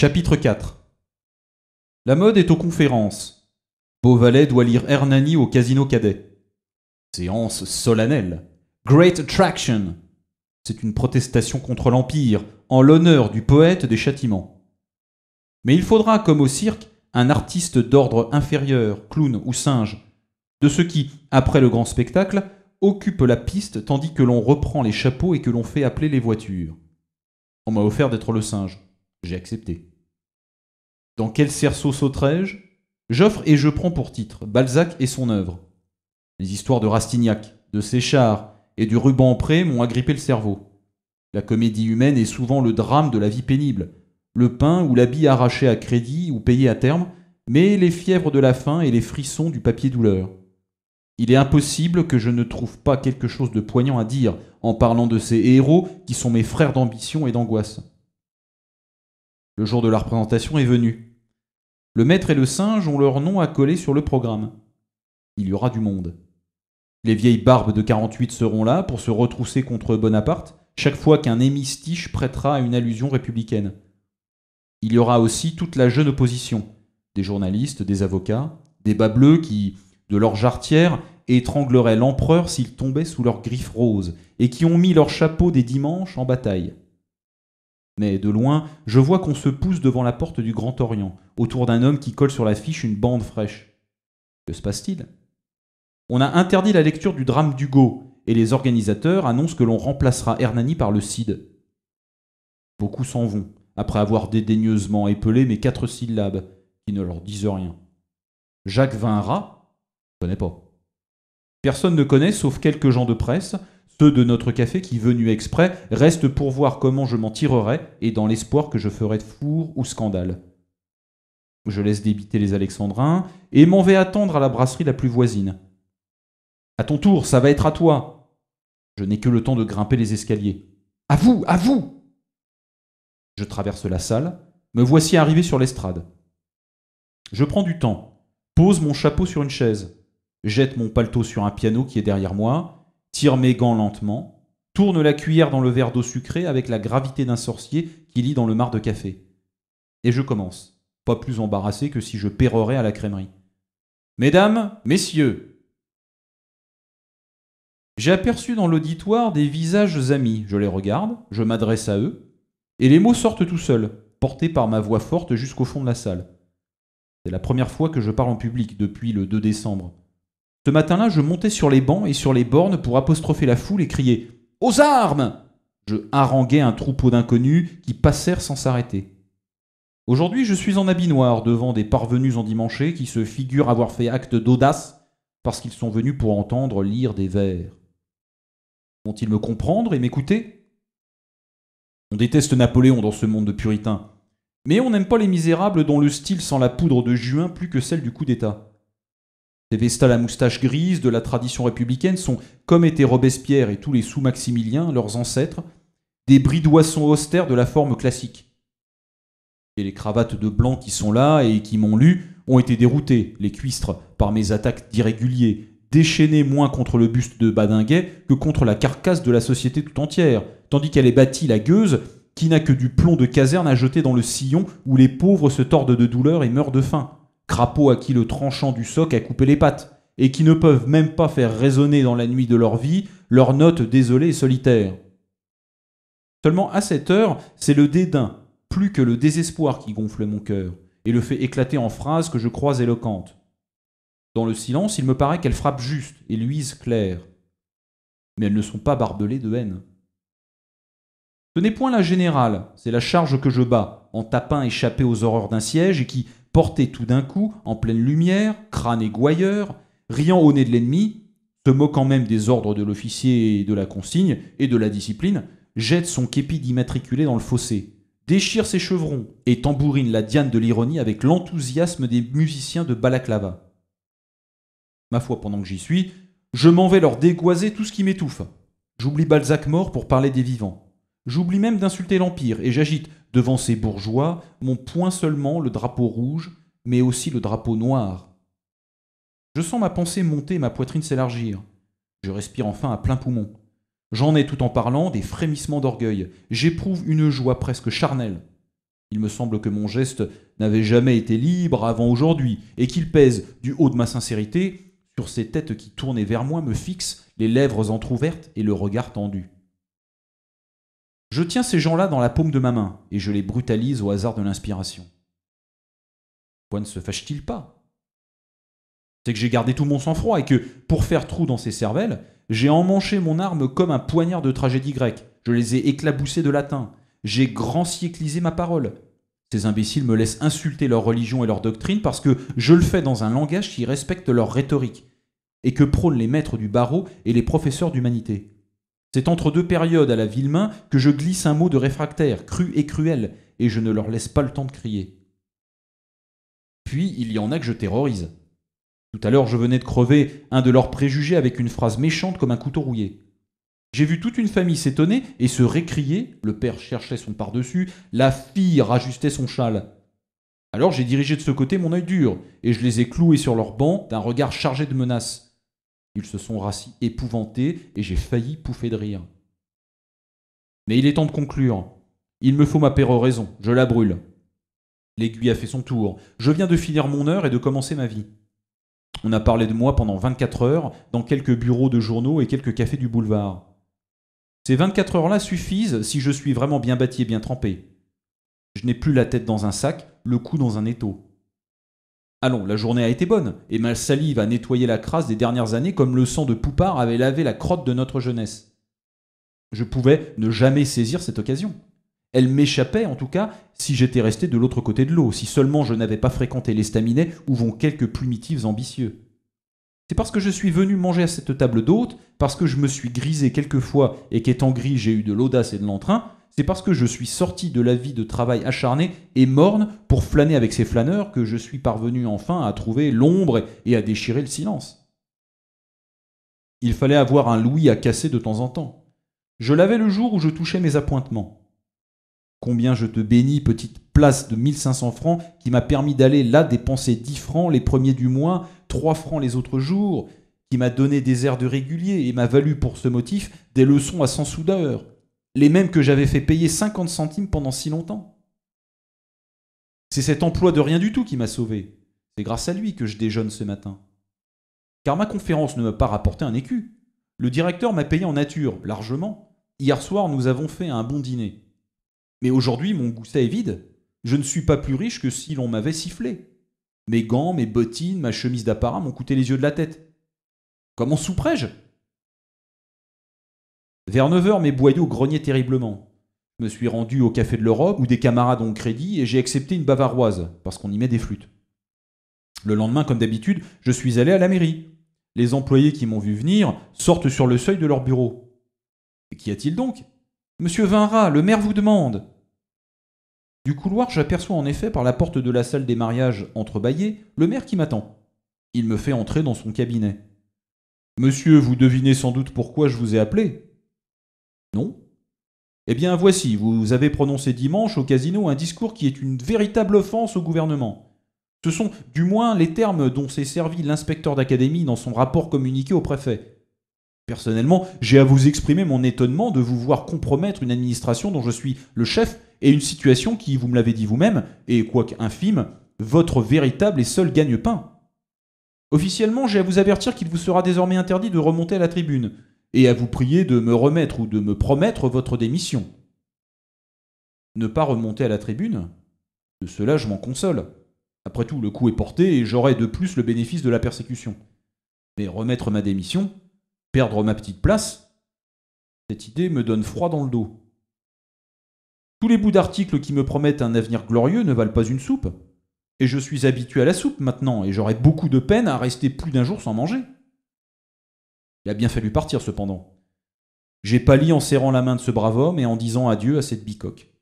Chapitre 4 La mode est aux conférences. Beauvalet doit lire Hernani au Casino Cadet. Séance solennelle. Great Attraction. C'est une protestation contre l'Empire, en l'honneur du poète des châtiments. Mais il faudra, comme au cirque, un artiste d'ordre inférieur, clown ou singe, de ceux qui, après le grand spectacle, occupent la piste tandis que l'on reprend les chapeaux et que l'on fait appeler les voitures. On m'a offert d'être le singe. J'ai accepté. Dans quel cerceau sauterai-je J'offre et je prends pour titre Balzac et son œuvre. Les histoires de Rastignac, de Séchard et du ruban pré m'ont agrippé le cerveau. La comédie humaine est souvent le drame de la vie pénible, le pain ou l'habit arraché à crédit ou payé à terme, mais les fièvres de la faim et les frissons du papier douleur. Il est impossible que je ne trouve pas quelque chose de poignant à dire en parlant de ces héros qui sont mes frères d'ambition et d'angoisse. Le jour de la représentation est venu. Le maître et le singe ont leur nom à coller sur le programme. Il y aura du monde. Les vieilles barbes de 48 seront là pour se retrousser contre Bonaparte chaque fois qu'un hémistiche prêtera à une allusion républicaine. Il y aura aussi toute la jeune opposition, des journalistes, des avocats, des bas bleus qui, de leur jarretière, étrangleraient l'empereur s'il tombait sous leurs griffes roses, et qui ont mis leur chapeau des dimanches en bataille mais de loin, je vois qu'on se pousse devant la porte du Grand Orient, autour d'un homme qui colle sur l'affiche une bande fraîche. Que se passe-t-il On a interdit la lecture du drame d'Hugo, et les organisateurs annoncent que l'on remplacera Hernani par le Cid. Beaucoup s'en vont, après avoir dédaigneusement épelé mes quatre syllabes, qui ne leur disent rien. Jacques Vinrat, je connais pas personne ne connaît, sauf quelques gens de presse, ceux de notre café qui, venus exprès, restent pour voir comment je m'en tirerai et dans l'espoir que je ferai four ou scandale. Je laisse débiter les Alexandrins et m'en vais attendre à la brasserie la plus voisine. À ton tour, ça va être à toi. Je n'ai que le temps de grimper les escaliers. À vous, à vous Je traverse la salle, me voici arrivé sur l'estrade. Je prends du temps, pose mon chapeau sur une chaise, jette mon paletot sur un piano qui est derrière moi, tire mes gants lentement, tourne la cuillère dans le verre d'eau sucrée avec la gravité d'un sorcier qui lit dans le mar de café. Et je commence, pas plus embarrassé que si je perrerais à la crèmerie. Mesdames, messieurs J'ai aperçu dans l'auditoire des visages amis. Je les regarde, je m'adresse à eux, et les mots sortent tout seuls, portés par ma voix forte jusqu'au fond de la salle. C'est la première fois que je parle en public depuis le 2 décembre. Ce matin-là, je montais sur les bancs et sur les bornes pour apostropher la foule et crier Aux armes Je haranguais un troupeau d'inconnus qui passèrent sans s'arrêter. Aujourd'hui, je suis en habit noir devant des parvenus endimanchés qui se figurent avoir fait acte d'audace parce qu'ils sont venus pour entendre lire des vers. Vont-ils me comprendre et m'écouter On déteste Napoléon dans ce monde de puritains, mais on n'aime pas les misérables dont le style sent la poudre de juin plus que celle du coup d'État. Les vestales à moustache grise de la tradition républicaine sont, comme étaient Robespierre et tous les sous-maximiliens, leurs ancêtres, des bridoissons austères de la forme classique. Et les cravates de blanc qui sont là et qui m'ont lu ont été déroutées, les cuistres, par mes attaques d'irréguliers, déchaînées moins contre le buste de Badinguet que contre la carcasse de la société tout entière, tandis qu'elle est bâtie la gueuse qui n'a que du plomb de caserne à jeter dans le sillon où les pauvres se tordent de douleur et meurent de faim crapauds à qui le tranchant du soc a coupé les pattes, et qui ne peuvent même pas faire résonner dans la nuit de leur vie leurs notes désolées et solitaires. Seulement à cette heure, c'est le dédain, plus que le désespoir qui gonfle mon cœur, et le fait éclater en phrases que je crois éloquentes. Dans le silence, il me paraît qu'elles frappent juste et luisent clair. Mais elles ne sont pas barbelées de haine. Ce n'est point la générale, c'est la charge que je bats, en tapin échappé aux horreurs d'un siège et qui, porté tout d'un coup, en pleine lumière, crâne et égoyeur, riant au nez de l'ennemi, se moquant même des ordres de l'officier et de la consigne et de la discipline, jette son képi d'immatriculé dans le fossé, déchire ses chevrons et tambourine la diane de l'ironie avec l'enthousiasme des musiciens de balaclava. Ma foi, pendant que j'y suis, je m'en vais leur dégoiser tout ce qui m'étouffe. J'oublie Balzac mort pour parler des vivants. J'oublie même d'insulter l'Empire et j'agite devant ces bourgeois, mon point seulement le drapeau rouge, mais aussi le drapeau noir. Je sens ma pensée monter ma poitrine s'élargir. Je respire enfin à plein poumon. J'en ai tout en parlant des frémissements d'orgueil. J'éprouve une joie presque charnelle. Il me semble que mon geste n'avait jamais été libre avant aujourd'hui, et qu'il pèse, du haut de ma sincérité, sur ces têtes qui tournées vers moi me fixent, les lèvres entr'ouvertes et le regard tendu. Je tiens ces gens-là dans la paume de ma main et je les brutalise au hasard de l'inspiration. Pourquoi ne se fâche-t-il pas C'est que j'ai gardé tout mon sang-froid et que, pour faire trou dans ses cervelles, j'ai emmanché mon arme comme un poignard de tragédie grecque. Je les ai éclaboussés de latin. J'ai grand siéclisé ma parole. Ces imbéciles me laissent insulter leur religion et leur doctrine parce que je le fais dans un langage qui respecte leur rhétorique et que prônent les maîtres du barreau et les professeurs d'humanité. C'est entre deux périodes à la ville main que je glisse un mot de réfractaire, cru et cruel, et je ne leur laisse pas le temps de crier. Puis il y en a que je terrorise. Tout à l'heure, je venais de crever un de leurs préjugés avec une phrase méchante comme un couteau rouillé. J'ai vu toute une famille s'étonner et se récrier. Le père cherchait son par-dessus, la fille rajustait son châle. Alors j'ai dirigé de ce côté mon œil dur, et je les ai cloués sur leur banc d'un regard chargé de menaces. Ils se sont rassis épouvantés et j'ai failli pouffer de rire. Mais il est temps de conclure. Il me faut ma péroraison, je la brûle. L'aiguille a fait son tour. Je viens de finir mon heure et de commencer ma vie. On a parlé de moi pendant 24 heures dans quelques bureaux de journaux et quelques cafés du boulevard. Ces 24 heures-là suffisent si je suis vraiment bien bâti et bien trempé. Je n'ai plus la tête dans un sac, le cou dans un étau. Allons, ah la journée a été bonne, et ma salive a nettoyé la crasse des dernières années comme le sang de Poupard avait lavé la crotte de notre jeunesse. Je pouvais ne jamais saisir cette occasion. Elle m'échappait en tout cas si j'étais resté de l'autre côté de l'eau, si seulement je n'avais pas fréquenté l'estaminet où vont quelques plumitifs ambitieux. C'est parce que je suis venu manger à cette table d'hôte, parce que je me suis grisé quelquefois et qu'étant gris j'ai eu de l'audace et de l'entrain, c'est parce que je suis sorti de la vie de travail acharné et morne pour flâner avec ces flâneurs que je suis parvenu enfin à trouver l'ombre et à déchirer le silence. Il fallait avoir un louis à casser de temps en temps. Je l'avais le jour où je touchais mes appointements. Combien je te bénis, petite place de 1500 francs qui m'a permis d'aller là dépenser 10 francs les premiers du mois, 3 francs les autres jours, qui m'a donné des airs de régulier et m'a valu pour ce motif des leçons à 100 soudeurs, les mêmes que j'avais fait payer 50 centimes pendant si longtemps. C'est cet emploi de rien du tout qui m'a sauvé. C'est grâce à lui que je déjeune ce matin. Car ma conférence ne m'a pas rapporté un écu. Le directeur m'a payé en nature, largement. Hier soir, nous avons fait un bon dîner. Mais aujourd'hui, mon gousset est vide. Je ne suis pas plus riche que si l'on m'avait sifflé. Mes gants, mes bottines, ma chemise d'apparat m'ont coûté les yeux de la tête. Comment souperais je vers 9h, mes boyaux grognaient terriblement. Je me suis rendu au Café de l'Europe où des camarades ont crédit et j'ai accepté une bavaroise, parce qu'on y met des flûtes. Le lendemain, comme d'habitude, je suis allé à la mairie. Les employés qui m'ont vu venir sortent sur le seuil de leur bureau. qu'y a-t-il donc Monsieur Vinrat, le maire vous demande Du couloir, j'aperçois en effet par la porte de la salle des mariages entrebâillée le maire qui m'attend. Il me fait entrer dans son cabinet. Monsieur, vous devinez sans doute pourquoi je vous ai appelé, non Eh bien voici, vous avez prononcé dimanche au casino un discours qui est une véritable offense au gouvernement. Ce sont du moins les termes dont s'est servi l'inspecteur d'académie dans son rapport communiqué au préfet. Personnellement, j'ai à vous exprimer mon étonnement de vous voir compromettre une administration dont je suis le chef et une situation qui, vous me l'avez dit vous-même, est quoique infime, votre véritable et seul gagne-pain. Officiellement, j'ai à vous avertir qu'il vous sera désormais interdit de remonter à la tribune, et à vous prier de me remettre ou de me promettre votre démission. Ne pas remonter à la tribune De cela, je m'en console. Après tout, le coup est porté et j'aurai de plus le bénéfice de la persécution. Mais remettre ma démission, perdre ma petite place, cette idée me donne froid dans le dos. Tous les bouts d'articles qui me promettent un avenir glorieux ne valent pas une soupe. Et je suis habitué à la soupe maintenant, et j'aurai beaucoup de peine à rester plus d'un jour sans manger. Il a bien fallu partir cependant. J'ai pâli en serrant la main de ce brave homme et en disant adieu à cette bicoque.